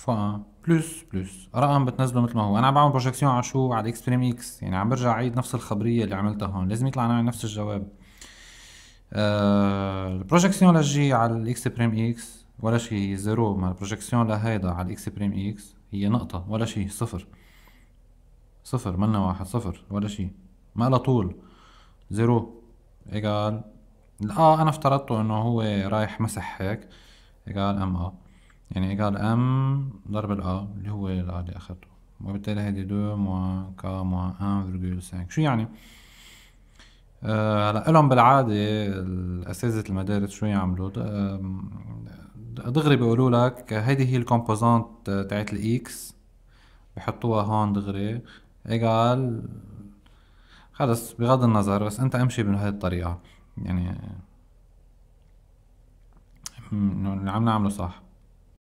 فوقها بلس بلس رقم بتنزله مثل ما هو انا عم بعمل بروجكسيون على شو على اكس اكس يعني عم برجع اعيد نفس الخبريه اللي عملتها هون لازم يطلع معي نفس الجواب البروجكسيون آه، للجي على الاكس بريم اكس ولا شيء زيرو ما البروجكسيون لهيدا على الاكس بريم اكس هي نقطه ولا شيء صفر صفر منا واحد صفر ولا شيء ما لها طول زيرو ايجال اه انا افترضته انه هو رايح مسح هيك ايجال ام اه يعني ايجال ام ضرب الأ اللي هو الأ اللي أخذته وبالتالي هيدي دو موا كا موا ان فيرجول سانك شو يعني؟ آه، هلا آه لهم بالعادة أساتذة المدارس شو يعملوا؟ دغري بيقولوا لك هيدي هي الكومبوزانت تاعت الإكس بحطوها هون دغري ايجال خلص بغض النظر بس أنت امشي بهي الطريقة يعني عم نعمله صح